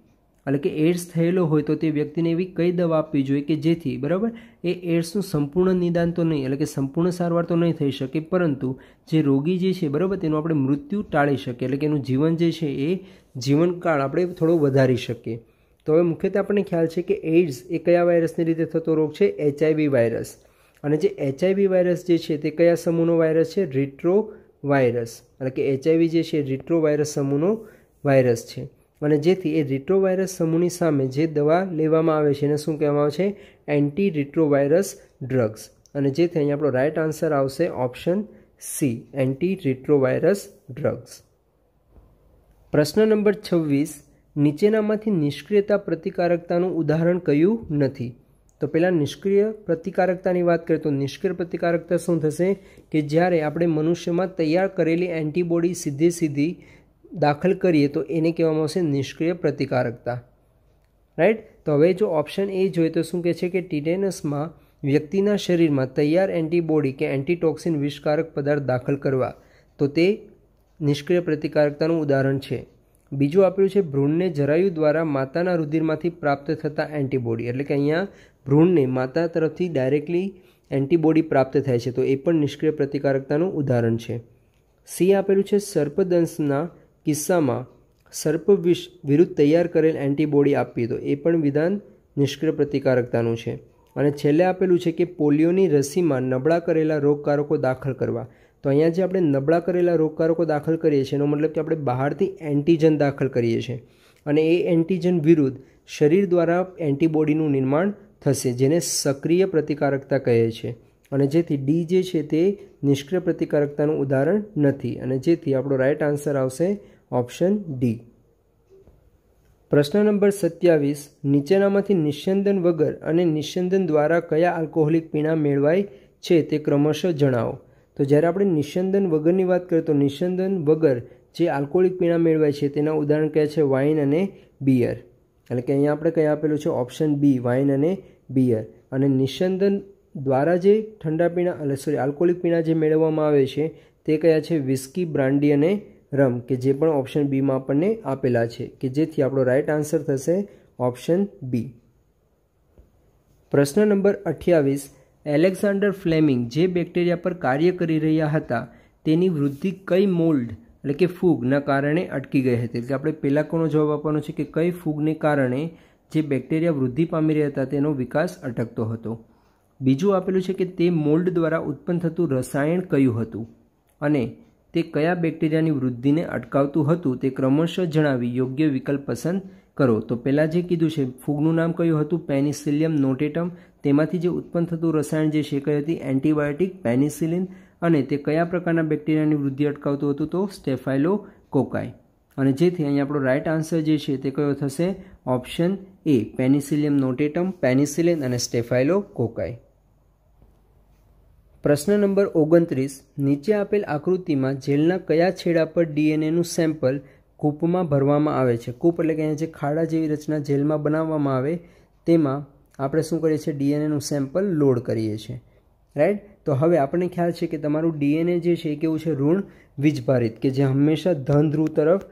એટલે કે એડ્સ થયેલો હોય તો તે વ્યક્તિને એવી કઈ દવા આપવી જોઈએ કે જેથી બરાબર એ એડ્સનું સંપૂર્ણ નિદાન તો નહીં એટલે કે સંપૂર્ણ સારવાર તો નહીં થઈ શકે પરંતુ જે રોગી જે છે બરાબર તેનું આપણે મૃત્યુ ટાળી શકીએ એટલે કે એનું જીવન જે છે એ જીવનકાળ આપણે થોડો વધારી શકીએ તો હવે મુખ્યત્વે આપણને ખ્યાલ છે કે એઇડ્સ એ કયા વાયરસની રીતે થતો રોગ છે એચઆઈવી વાયરસ અને જે એચઆઈવી વાયરસ જે છે તે કયા સમૂહનો વાયરસ છે રિટ્રો વાયરસ એટલે કે એચઆઈવી જે છે રિટ્રો વાયરસ સમૂહનો વાયરસ છે અને જેથી એ રિટ્રોવાયરસ સમૂહની સામે જે દવા લેવામાં આવે છે એને શું કહેવામાં આવે છે એન્ટી રિટ્રોવાયરસ ડ્રગ્સ અને જેથી અહીં આપણો રાઇટ આન્સર આવશે option C anti retrovirus drugs પ્રશ્ન નંબર છવ્વીસ નીચેનામાંથી નિષ્ક્રિયતા પ્રતિકારકતાનું ઉદાહરણ કયું નથી તો પહેલાં નિષ્ક્રિય પ્રતિકારકતાની વાત કરીએ તો નિષ્ક્રિય પ્રતિકારકતા શું થશે કે જ્યારે આપણે મનુષ્યમાં તૈયાર કરેલી એન્ટીબોડી સીધી સીધી દાખલ કરીએ તો એને કહેવામાં આવશે નિષ્ક્રિય પ્રતિકારકતા રાઈટ તો હવે જો ઓપ્શન એ જોઈએ તો શું કહે છે કે ટીટેનસમાં વ્યક્તિના શરીરમાં તૈયાર એન્ટીબોડી કે એન્ટીટોક્સિન વિષકારક પદાર્થ દાખલ કરવા તો તે નિષ્ક્રિય પ્રતિકારકતાનું ઉદાહરણ છે બીજું આપ્યું છે ભ્રૂણને જરાયુ દ્વારા માતાના રુધિરમાંથી પ્રાપ્ત થતા એન્ટીબોડી એટલે કે અહીંયા ભ્રૂણને માતા તરફથી ડાયરેક્ટલી એન્ટીબોડી પ્રાપ્ત થાય છે તો એ પણ નિષ્ક્રિય પ્રતિકારકતાનું ઉદાહરણ છે સી આપેલું છે સર્પદંશના કિસ્સામાં સર્પ વિશ વિરુદ્ધ તૈયાર કરેલ એન્ટીબોડી આપવી તો એ પણ વિધાન નિષ્ક્રિય પ્રતિકારકતાનું છે અને છેલ્લે આપેલું છે કે પોલિયોની રસીમાં નબળા કરેલા રોગકારકો દાખલ કરવા તો અહીંયા જે આપણે નબળા કરેલા રોગકારકો દાખલ કરીએ છીએ એનો મતલબ કે આપણે બહારથી એન્ટીજન દાખલ કરીએ છીએ અને એ એન્ટીજન વિરુદ્ધ શરીર દ્વારા એન્ટીબોડીનું નિર્માણ થશે જેને સક્રિય પ્રતિકારકતા કહે છે અને જેથી ડી જે છે તે નિષ્ક્રિય પ્રતિકારકતાનું ઉદાહરણ નથી અને જેથી આપણો રાઇટ આન્સર આવશે ઓપ્શન ડી પ્રશ્ન નંબર સત્યાવીસ નીચેનામાંથી નિસ્યંદન વગર અને નિસ્યંદન દ્વારા કયા આલ્કોહોલિક પીણા મેળવાય છે તે ક્રમશઃ જણાવો તો જ્યારે આપણે નિસ્યંદન વગરની વાત કરીએ તો નિસ્યંદન વગર જે આલ્કોહોલિક પીણા મેળવાય છે તેના ઉદાહરણ કયા છે વાઇન અને બિયર એટલે કે અહીંયા આપણે કયા આપેલું છે ઓપ્શન બી વાઇન અને બિયર અને નિસ્યંદન દ્વારા જે ઠંડા પીણા એટલે સોરી આલ્કોહોલિક પીણા જે મેળવવામાં આવે છે તે કયા છે વિસ્કી બ્રાન્ડી અને રમ કે જે પણ ઓપ્શન બીમાં આપણને આપેલા છે કે જેથી આપણો રાઇટ આન્સર થશે ઓપ્શન બી પ્રશ્ન નંબર અઠ્યાવીસ એલેક્ઝાન્ડર ફ્લેમિંગ જે બેક્ટેરિયા પર કાર્ય કરી રહ્યા હતા તેની વૃદ્ધિ કઈ મોલ્ડ એટલે કે ફૂગના કારણે અટકી ગઈ હતી એટલે આપણે પહેલાં કોનો જવાબ આપવાનો છે કે કઈ ફૂગને કારણે જે બેક્ટેરિયા વૃદ્ધિ પામી રહ્યા હતા તેનો વિકાસ અટકતો હતો બીજું આપેલું છે કે તે મોલ્ડ દ્વારા ઉત્પન્ન થતું રસાયણ કયું હતું અને તે કયા બેક્ટેરિયાની વૃદ્ધિને અટકાવતું હતું તે ક્રમશઃ જણાવી યોગ્ય વિકલ્પ પસંદ કરો તો પહેલાં જે કીધું છે ફૂગનું નામ કયું હતું પેનિસિલિયમ નોટેટમ તેમાંથી જે ઉત્પન્ન થતું રસાયણ જે છે કઈ હતી એન્ટીબાયોટિક પેનિસિલિન અને તે કયા પ્રકારના બેક્ટેરિયાની વૃદ્ધિ અટકાવતું હતું તો સ્ટેફાઇલો કોકાય અને જેથી અહીં આપણો રાઇટ આન્સર જે છે તે કયો થશે option A Penicillium notatum penicillin અને સ્ટેફાઇલો કોકાય પ્રશ્ન નંબર ઓગણત્રીસ નીચે આપેલ આકૃતિમાં જેલના કયા છેડા પર ડીએનએનું સેમ્પલ કૂપમાં ભરવામાં આવે છે કૂપ એટલે કે અહીંયા જે ખાડા જેવી રચના જેલમાં બનાવવામાં આવે તેમાં આપણે શું કરીએ છીએ ડીએનએનું સેમ્પલ લોડ કરીએ છીએ રાઈટ તો હવે આપણને ખ્યાલ છે કે તમારું ડીએનએ જે છે એ કેવું છે ઋણ વીજભારિત કે જે હંમેશા ધન ધ્રુવ તરફ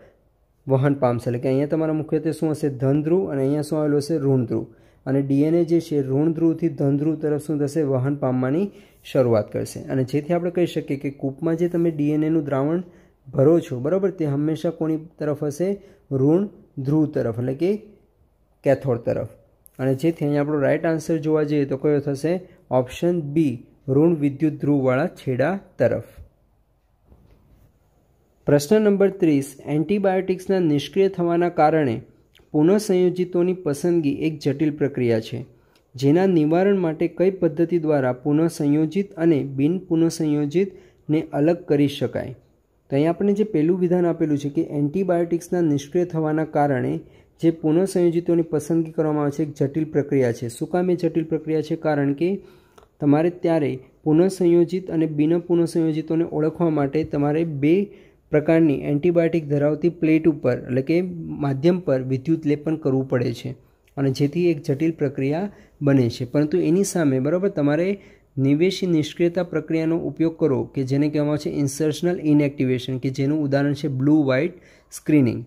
વહન પામશે એટલે કે અહીંયા તમારા મુખ્યત્વે શું હશે ધન ધ્રુવ અને અહીંયા શું આવેલું હશે ઋણ ધ્રુવ અને ડીએનએ જે છે ઋણ ધ્રુવથી ધન ધ્રુવ તરફ શું થશે વહન પામવાની શરૂઆત કરશે અને જેથી આપણે કહી શકીએ કે કૂપમાં જે તમે ડીએનએનું દ્રાવણ ભરો છો બરાબર તે હંમેશા કોની તરફ હશે ઋણ ધ્રુવ તરફ એટલે કે કેથોડ તરફ અને જેથી અહીંયા આપણો રાઇટ આન્સર જોવા જઈએ તો કયો થશે ઓપ્શન બી ઋણ વિદ્યુત ધ્રુવવાળા છેડા તરફ પ્રશ્ન નંબર ત્રીસ એન્ટીબાયોટિક્સના નિષ્ક્રિય થવાના કારણે પુનઃસંયોજિતોની પસંદગી એક જટિલ પ્રક્રિયા છે જેના નિવારણ માટે કઈ પદ્ધતિ દ્વારા પુનઃસંયોજિત અને બિન પુનઃસંયોજિતને અલગ કરી શકાય તો અહીં આપણે જે પહેલું વિધાન આપેલું છે કે એન્ટીબાયોટિક્સના નિષ્ક્રિય થવાના કારણે જે પુનઃસંયોજિતોની પસંદગી કરવામાં આવે છે એક જટિલ પ્રક્રિયા છે શું કામ એ જટિલ પ્રક્રિયા છે કારણ કે તમારે ત્યારે પુનઃસંયોજિત અને બિન પુનઃસંયોજિતોને ઓળખવા માટે તમારે બે પ્રકારની એન્ટીબાયોટિક ધરાવતી પ્લેટ ઉપર એટલે કે માધ્યમ પર વિદ્યુત લેપન કરવું પડે છે અને જેથી એક જટિલ પ્રક્રિયા બને છે પરંતુ એની સામે બરાબર તમારે નિવેશી નિષ્ક્રિયતા પ્રક્રિયાનો ઉપયોગ કરો કે જેને કહેવામાં આવે છે ઇન્સર્શનલ ઇનએક્ટિવેશન કે જેનું ઉદાહરણ છે બ્લુ વ્હાઇટ સ્ક્રીનિંગ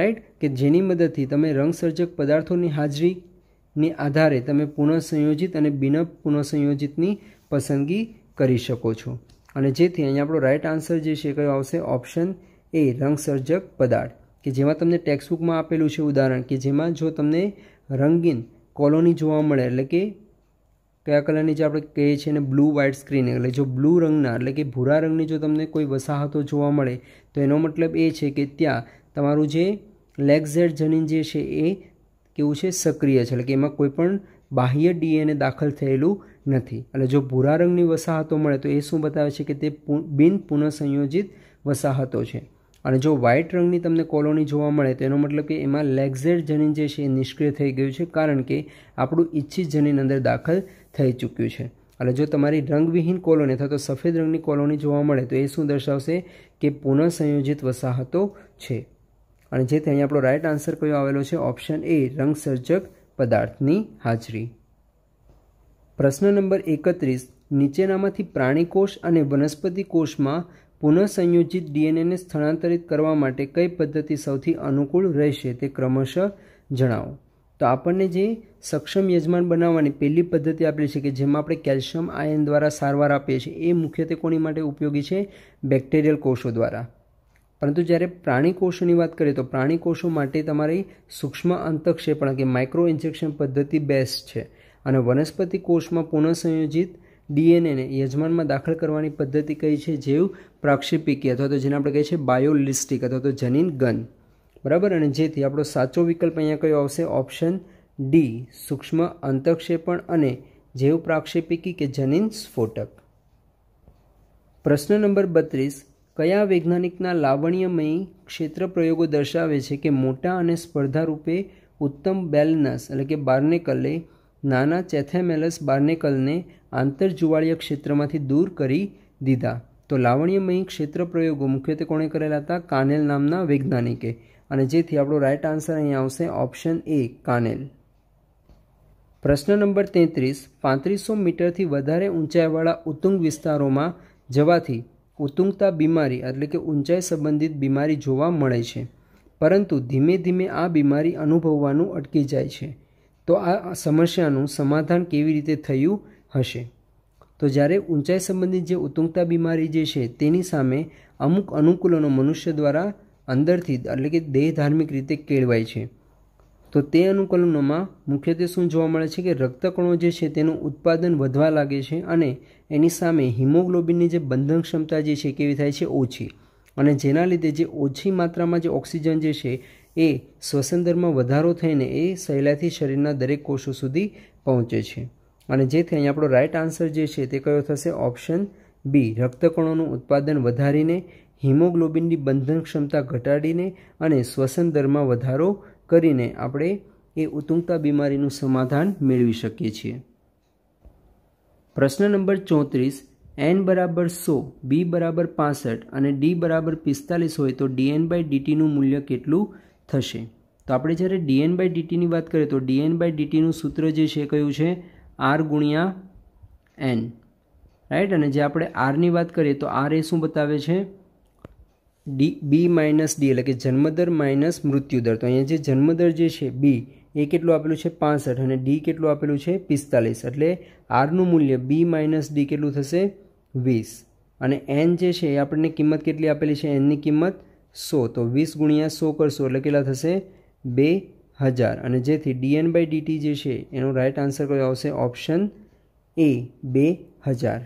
રાઈટ કે જેની મદદથી તમે રંગસર્જક પદાર્થોની હાજરીની આધારે તમે પુનઃસંયોજિત અને બિન પુનઃસંયોજિતની પસંદગી કરી શકો છો અને જેથી અહીંયા આપણો રાઇટ આન્સર જે છે કયો આવશે ઓપ્શન એ રંગસર્જક પદાર્થ કે જેમાં તમને ટેક્સ્ટબુકમાં આપેલું છે ઉદાહરણ કે જેમાં જો તમને રંગીન કોલોની જોવા મળે એટલે કે કયા કલરની જે આપણે કહીએ છીએ ને બ્લુ વ્હાઇટ સ્ક્રીન એટલે જો બ્લુ રંગના એટલે કે ભૂરા રંગની જો તમને કોઈ વસાહતો જોવા મળે તો એનો મતલબ એ છે કે ત્યાં તમારું જે લેગઝેડ જનીન જે છે એ કેવું છે સક્રિય છે એટલે કે એમાં કોઈપણ બાહ્ય ડીએનએ દાખલ થયેલું નથી એટલે જો ભૂરા રંગની વસાહતો મળે તો એ શું બતાવે છે કે તે બિન પુનઃસંયોજિત વસાહતો છે અને જો વ્હાઇટ રંગની તમને કોલોની જોવા મળે તો એનો મતલબ કે એમાં લેક્ઝેડ જનીન જે છે એ નિષ્ક્રિય થઈ ગયું છે કારણ કે આપણું ઈચ્છિત જનીન અંદર દાખલ થઈ ચૂક્યું છે એટલે જો તમારી રંગવિહીન કોલોની અથવા તો સફેદ રંગની કોલોની જોવા મળે તો એ શું દર્શાવશે કે પુનઃસંયોજિત વસાહતો છે અને જે અહીં આપણો રાઇટ આન્સર કયો આવેલો છે ઓપ્શન એ રંગસર્જક પદાર્થની હાજરી પ્રશ્ન નંબર એકત્રીસ નીચેનામાંથી પ્રાણી કોષ અને વનસ્પતિ કોષમાં પુનઃસંયોજિત ડીએનએને સ્થળાંતરિત કરવા માટે કઈ પદ્ધતિ સૌથી અનુકૂળ રહેશે તે ક્રમશઃ જણાવો તો આપણને જે સક્ષમ યજમાન બનાવવાની પહેલી પદ્ધતિ આપેલી છે કે જેમાં આપણે કેલ્શિયમ આયન દ્વારા સારવાર આપીએ છીએ એ મુખ્યત્વે કોની માટે ઉપયોગી છે બેક્ટેરિયલ કોષો દ્વારા પરંતુ જ્યારે પ્રાણી કોષોની વાત કરીએ તો પ્રાણી કોષો માટે તમારી સૂક્ષ્મ અંતક્ષેપણ કે માઇક્રો ઇન્જેક્શન પદ્ધતિ બેસ્ટ છે અને વનસ્પતિ કોષમાં પુનઃસંયોજિત ડીએનએને યજમાનમાં દાખલ કરવાની પદ્ધતિ કઈ છે જેવ પ્રાક્ષેપિકી અથવા તો જેને આપણે કહીએ છીએ બાયોલિસ્ટિક અથવા તો જનીન ગન બરાબર અને જેથી આપણો સાચો વિકલ્પ અહીંયા કયો આવશે ઓપ્શન ડી સૂક્ષ્મ અંતક્ષેપણ અને જૈવ પ્રાક્ષેપિકી કે જનીન સ્ફોટક પ્રશ્ન નંબર બત્રીસ કયા વૈજ્ઞાનિકના લાવણ્યમય ક્ષેત્ર પ્રયોગો દર્શાવે છે કે મોટા અને સ્પર્ધારૂપે ઉત્તમ બેલનસ એટલે કે બાર્નેકલે નાના ચેથેમેલસ બાર્નેકલને આંતરજુવાળીય ક્ષેત્રમાંથી દૂર કરી દીધા તો લાવણ્યમય ક્ષેત્ર પ્રયોગો મુખ્યત્વે કોણે કરેલા હતા કાનેલ નામના વૈજ્ઞાનિકે અને જેથી આપણો રાઇટ આન્સર અહીં આવશે ઓપ્શન એ કાનેલ પ્રશ્ન નંબર તેત્રીસ પાંત્રીસો મીટરથી વધારે ઊંચાઈવાળા ઉત્તુંગ વિસ્તારોમાં જવાથી ઉત્તુંગતા બીમારી એટલે કે ઊંચાઈ સંબંધિત બીમારી જોવા મળે છે પરંતુ ધીમે ધીમે આ બીમારી અનુભવવાનું અટકી જાય છે તો આ સમસ્યાનું સમાધાન કેવી રીતે થયું હશે તો જ્યારે ઊંચાઈ સંબંધિત જે ઉત્તુંગતા બીમારી જે છે તેની સામે અમુક અનુકૂલનો મનુષ્ય દ્વારા અંદરથી એટલે કે દેહ ધાર્મિક રીતે કેળવાય છે તો તે અનુકૂલનોમાં મુખ્યત્વે શું જોવા મળે છે કે રક્તકણો જે છે તેનું ઉત્પાદન વધવા લાગે છે અને એની સામે હિમોગ્લોબિનની જે બંધન ક્ષમતા જે છે કેવી થાય છે ઓછી અને જેના લીધે જે ઓછી માત્રામાં જે ઓક્સિજન જે છે એ શ્વસન દરમાં વધારો થઈને એ સહેલાથી શરીરના દરેક કોષો સુધી પહોંચે છે અને જેથી અહીં આપણો રાઇટ આન્સર જે છે તે કયો થશે ઓપ્શન બી રક્તકણોનું ઉત્પાદન વધારીને હિમોગ્લોબિનની બંધન ક્ષમતા ઘટાડીને અને શ્વસન દરમાં વધારો કરીને આપણે એ ઉતુંગતા બીમારીનું સમાધાન મેળવી શકીએ છીએ પ્રશ્ન નંબર ચોત્રીસ એન બરાબર સો બી બરાબર પાસઠ અને ડી બરાબર પિસ્તાલીસ હોય તો ડીએન બાય ડીટીનું મૂલ્ય કેટલું થશે તો આપણે જ્યારે ડીએન બાય ડીટીની વાત કરીએ તો ડીએન બાય ડીટીનું સૂત્ર જે છે કયું છે આર ગુણ્યા એન રાઈટ અને જે આપણે આરની વાત કરીએ તો આર એ શું બતાવે છે ડી બી માઇનસ ડી એટલે કે જન્મદર માઇનસ મૃત્યુદર તો અહીંયા જે જન્મદર જે છે બી એ કેટલું આપેલું છે પાસઠ અને ડી કેટલું આપેલું છે પિસ્તાલીસ એટલે આરનું મૂલ્ય બી માઇનસ ડી કેટલું થશે વીસ અને એન જે છે એ આપણને કિંમત કેટલી આપેલી છે એનની કિંમત સો તો વીસ ગુણ્યા સો કરશો એટલે કેટલા થશે બે હજાર અને જેથી ડીએન બાય ડીટી જે છે એનો રાઇટ આન્સર કયો આવશે ઓપ્શન એ બે હજાર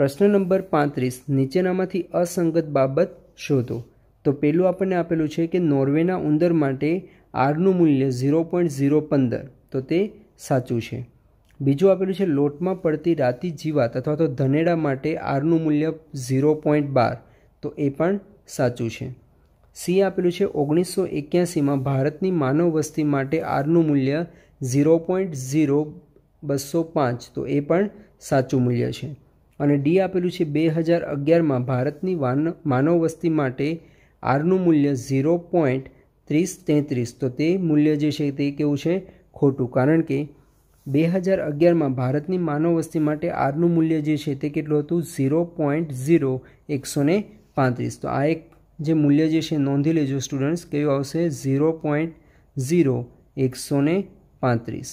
પ્રશ્ન નંબર પાંત્રીસ નીચેનામાંથી અસંગત બાબત શોધો તો પહેલું આપણને આપેલું છે કે નોર્વેના ઉંદર માટે આરનું મૂલ્ય ઝીરો પોઈન્ટ ઝીરો પંદર તો તે સાચું છે બીજું આપેલું છે લોટમાં પડતી રાતી જીવાત અથવા તો ધનેડા માટે આરનું મૂલ્ય ઝીરો પોઈન્ટ બાર તો એ પણ સાચું છે સી આપેલું છે ઓગણીસો એક્યાસીમાં ભારતની માનવ વસ્તી માટે આરનું મૂલ્ય ઝીરો પોઈન્ટ ઝીરો બસો પાંચ તો એ પણ સાચું મૂલ્ય છે અને ડી આપેલું છે બે હજાર અગિયારમાં ભારતની વાન માનવ વસ્તી માટે આરનું મૂલ્ય ઝીરો પોઈન્ટ ત્રીસ તેત્રીસ તો તે મૂલ્ય જે છે તે કેવું છે ખોટું કારણ કે બે હજાર અગિયારમાં ભારતની માનવ વસ્તી માટે આરનું મૂલ્ય જે છે તે કેટલું હતું ઝીરો પોઈન્ટ ઝીરો એકસો ને પાંત્રીસ તો આ એક જે મૂલ્ય જે છે નોંધી લેજો સ્ટુડન્ટ્સ કયું આવશે ઝીરો પોઈન્ટ ઝીરો એકસો પાંત્રીસ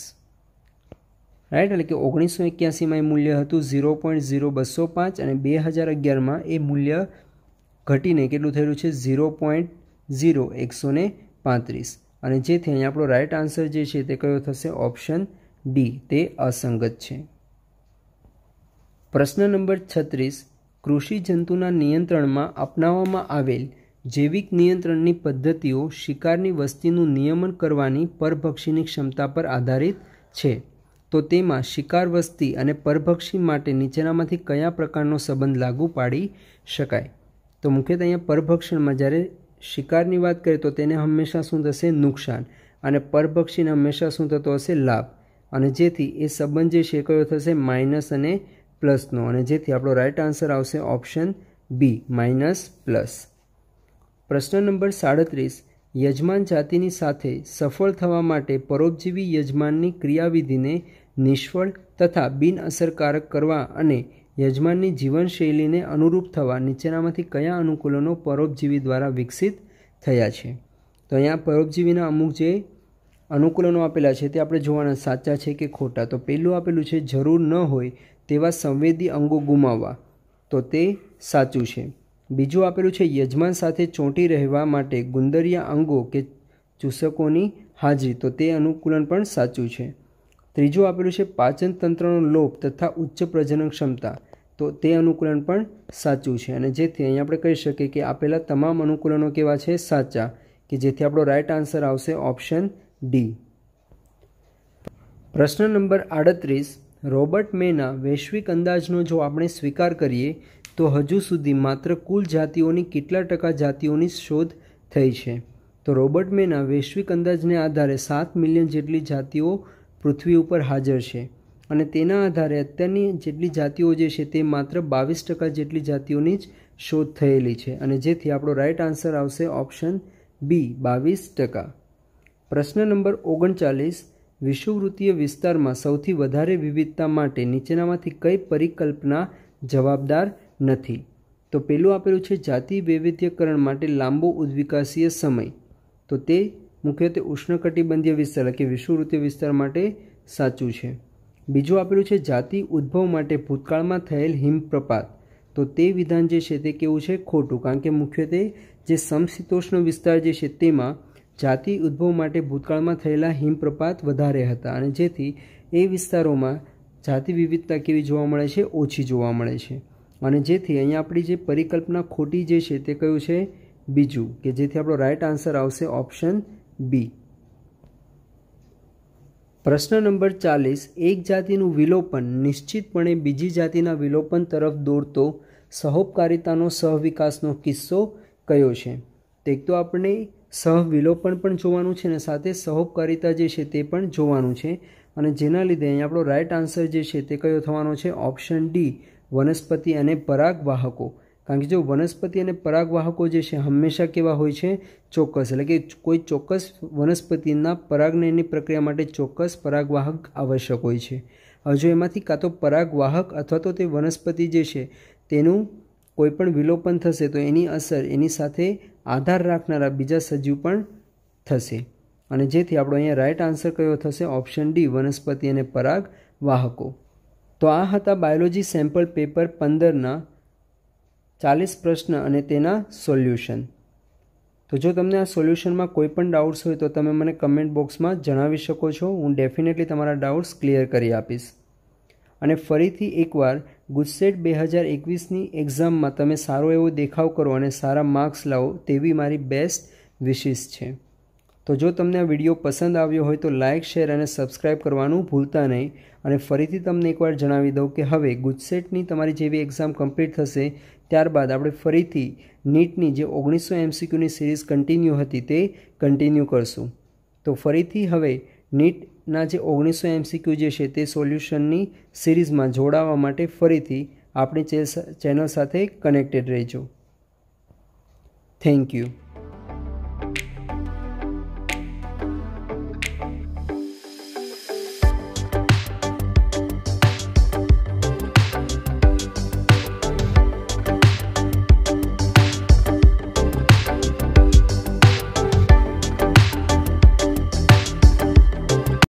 રાઈટ એટલે કે ઓગણીસો એક્યાસીમાં એ મૂલ્ય હતું ઝીરો પોઈન્ટ ઝીરો બસો પાંચ અને બે હજાર અગિયારમાં એ મૂલ્ય ઘટીને કેટલું થયેલું છે ઝીરો પોઈન્ટ ઝીરો એકસો પાંત્રીસ અને જેથી અહીં આપણો રાઇટ આન્સર જે છે તે કયો થશે ઓપ્શન ડી તે અસંગત છે પ્રશ્ન નંબર છત્રીસ કૃષિ જંતુના નિયંત્રણમાં અપનાવવામાં આવેલ જૈવિક નિયંત્રણની પદ્ધતિઓ શિકારની વસ્તીનું નિયમન કરવાની પરભક્ષીની ક્ષમતા પર આધારિત છે તો તેમાં શિકાર વસ્તી અને પરભક્ષી માટે નીચેનામાંથી કયા પ્રકારનો સંબંધ લાગુ પાડી શકાય તો મુખ્યત્વે અહીંયા પરભક્ષણમાં જ્યારે શિકારની વાત કરીએ તો તેને હંમેશા શું થશે નુકસાન અને પરભક્ષીને હંમેશા શું થતો હશે લાભ અને જેથી એ સંબંધ જે છે કયો થશે માઇનસ અને પ્લસનો અને જેથી આપણો રાઇટ આન્સર આવશે ઓપ્શન બી માઇનસ પ્લસ પ્રશ્ન નંબર સાડત્રીસ યજમાન જાતિની સાથે સફળ થવા માટે પરોપજીવી યજમાનની ક્રિયાવિધિને નિષ્ફળ તથા બિનઅસરકારક કરવા અને યજમાનની જીવનશૈલીને અનુરૂપ થવા નીચેનામાંથી કયા અનુકૂલનો પરોપજીવી દ્વારા વિકસિત થયા છે તો અહીંયા પરોપજીવીના અમુક જે અનુકૂલનો આપેલા છે તે આપણે જોવાના સાચા છે કે ખોટા તો પહેલું આપેલું છે જરૂર ન હોય તેવા સંવેદી અંગો ગુમાવવા તો તે સાચું છે બીજું આપેલું છે યજમાન સાથે ચોંટી રહેવા માટે ગુંદરિયા અંગો કે ચૂસકોની હાજરી તો તે અનુકૂલન પણ સાચું છે ત્રીજું આપેલું છે પાચન તંત્રનો લોપ તથા ઉચ્ચ પ્રજનન ક્ષમતા તો તે અનુકૂલન પણ સાચું છે અને જેથી અહીં આપણે કહી શકીએ કે આપેલા તમામ અનુકૂલનો કેવા છે સાચા કે જેથી આપણો રાઇટ આન્સર આવશે ઓપ્શન ડી પ્રશ્ન નંબર આડત્રીસ રોબર્ટ મેના વૈશ્વિક અંદાજનો જો આપણે સ્વીકાર કરીએ તો હજુ સુધી માત્ર કુલ જાતિઓની કેટલા ટકા જાતિઓની શોધ થઈ છે તો રોબર્ટ મેના વૈશ્વિક અંદાજને આધારે સાત મિલિયન જેટલી જાતિઓ પૃથ્વી ઉપર હાજર છે અને તેના આધારે અત્યારની જેટલી જાતિઓ જે છે તે માત્ર બાવીસ ટકા જેટલી જાતિઓની જ શોધ થયેલી છે અને જેથી આપણો રાઇટ આન્સર આવશે ઓપ્શન બી બાવીસ ટકા પ્રશ્ન નંબર ઓગણચાલીસ વિષુવવૃત્તીય વિસ્તારમાં સૌથી વધારે વિવિધતા માટે નીચેનામાંથી કઈ પરિકલ્પના જવાબદાર નથી તો પેલું આપેલું છે જાતિ વૈવિધ્યકરણ માટે લાંબો ઉદ્વિકાસીય સમય તો તે મુખ્યત્વે ઉષ્ણકટિબંધીય વિસ્તાર એટલે કે વિષુવવૃત્તીય વિસ્તાર માટે સાચું છે બીજું આપેલું છે જાતિ ઉદ્ભવ માટે ભૂતકાળમાં થયેલ હિમપ્રપાત તો તે વિધાન જે છે તે કેવું છે ખોટું કારણ કે મુખ્યત્વે જે સમશીતોષ્ણ વિસ્તાર જે છે તેમાં જાતિ ઉદ્ભવ માટે ભૂતકાળમાં થયેલા હિમપ્રપાત વધારે હતા અને જેથી એ વિસ્તારોમાં જાતિ વિવિધતા કેવી જોવા મળે છે ઓછી જોવા મળે છે અને જેથી અહીંયા આપણી જે પરિકલ્પના ખોટી જે છે તે કયું છે બીજું કે જેથી આપણો રાઇટ આન્સર આવશે ઓપ્શન બી પ્રશ્ન નંબર ચાલીસ એક જાતિનું વિલોપન નિશ્ચિતપણે બીજી જાતિના વિલોપન તરફ દોરતો સહોપકારિતાનો સહવિકાસનો કિસ્સો કયો છે તે તો આપણે સહવિલોપન પણ જોવાનું છે અને સાથે સહોપકારિતા જે છે તે પણ જોવાનું છે અને જેના લીધે અહીં આપણો રાઇટ આન્સર જે છે તે કયો થવાનો છે ઓપ્શન ડી વનસ્પતિ અને પરાગવાહકો કારણ કે જો વનસ્પતિ અને પરાગવાહકો જે છે હંમેશા કેવા હોય છે ચોક્કસ એટલે કે કોઈ ચોક્કસ વનસ્પતિના પરાગનયનની પ્રક્રિયા માટે ચોક્કસ પરાગવાહક આવશ્યક હોય છે હવે જો એમાંથી કાં તો પરાગવાહક અથવા તો તે વનસ્પતિ જે છે તેનું કોઈપણ વિલોપન થશે તો એની અસર એની સાથે આધાર રાખનારા બીજા સજીવ પણ થશે અને જેથી આપણો અહીંયા રાઇટ આન્સર કયો થશે ઓપ્શન ડી વનસ્પતિ અને પરાગ વાહકો તો આ હતા બાયોલોજી સેમ્પલ પેપર પંદરના ચાલીસ પ્રશ્ન અને તેના સોલ્યુશન તો જો તમને આ સોલ્યુશનમાં કોઈ પણ ડાઉટ્સ હોય તો તમે મને કમેન્ટ બોક્સમાં જણાવી શકો છો હું ડેફિનેટલી તમારા ડાઉટ્સ ક્લિયર કરી આપીશ અને ફરીથી એકવાર ગુજસેટ બે હજાર એકવીસની એક્ઝામમાં તમે સારો એવો દેખાવ કરો અને સારા માર્ક્સ લાવો તેવી મારી બેસ્ટ વિશિસ છે તો જો તમને આ વિડીયો પસંદ આવ્યો હોય તો લાઇક શેર અને સબસ્ક્રાઈબ કરવાનું ભૂલતા નહીં અને ફરીથી તમને એકવાર જણાવી દઉં કે હવે ગુજસેટની તમારી જેવી એક્ઝામ કમ્પ્લીટ થશે ત્યારબાદ આપણે ફરીથી નીટની જે ઓગણીસો એમસીક્યુની સિરીઝ કન્ટિન્યુ હતી તે કન્ટિન્યુ કરશું તો ફરીથી હવે નીટ ના જે ઓગણીસો એમસીક્યુ જે છે તે સોલ્યુશનની સિરીઝમાં જોડાવા માટે ફરીથી આપણી ચેનલ સાથે કનેક્ટેડ રહેજો થેન્ક યુ